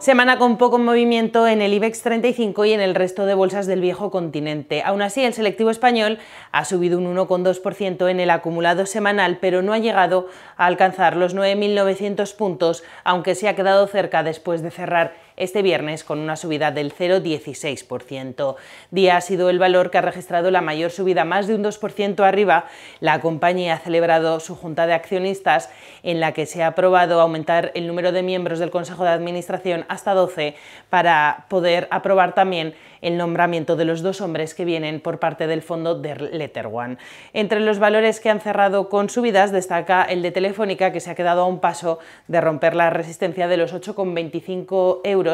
Semana con poco movimiento en el IBEX 35 y en el resto de bolsas del viejo continente. Aún así, el selectivo español ha subido un 1,2% en el acumulado semanal, pero no ha llegado a alcanzar los 9.900 puntos, aunque se ha quedado cerca después de cerrar este viernes con una subida del 0,16%. Día ha sido el valor que ha registrado la mayor subida, más de un 2% arriba. La compañía ha celebrado su junta de accionistas en la que se ha aprobado aumentar el número de miembros del Consejo de Administración hasta 12 para poder aprobar también el nombramiento de los dos hombres que vienen por parte del fondo de One. Entre los valores que han cerrado con subidas destaca el de Telefónica que se ha quedado a un paso de romper la resistencia de los 8,25 euros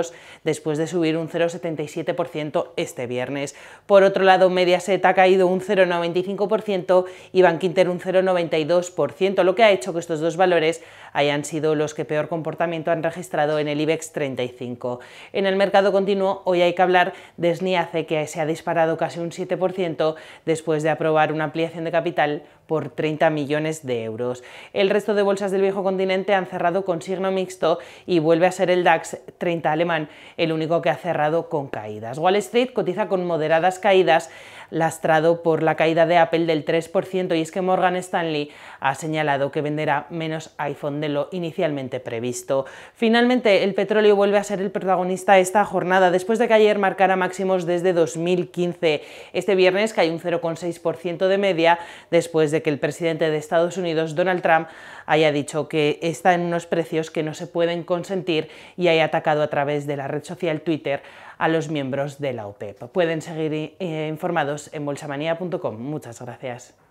después de subir un 0,77% este viernes. Por otro lado, Mediaset ha caído un 0,95% y Bankinter un 0,92%, lo que ha hecho que estos dos valores hayan sido los que peor comportamiento han registrado en el IBEX 35. En el mercado continuo, hoy hay que hablar de SNIACE, que se ha disparado casi un 7% después de aprobar una ampliación de capital por 30 millones de euros. El resto de bolsas del viejo continente han cerrado con signo mixto y vuelve a ser el DAX 30 el único que ha cerrado con caídas. Wall Street cotiza con moderadas caídas lastrado por la caída de Apple del 3% y es que Morgan Stanley ha señalado que venderá menos iPhone de lo inicialmente previsto. Finalmente, el petróleo vuelve a ser el protagonista esta jornada después de que ayer marcara máximos desde 2015. Este viernes cae un 0,6% de media después de que el presidente de Estados Unidos, Donald Trump, haya dicho que está en unos precios que no se pueden consentir y haya atacado a través de la red social Twitter a los miembros de la OPEP. Pueden seguir eh, informados en bolsamanía.com. Muchas gracias.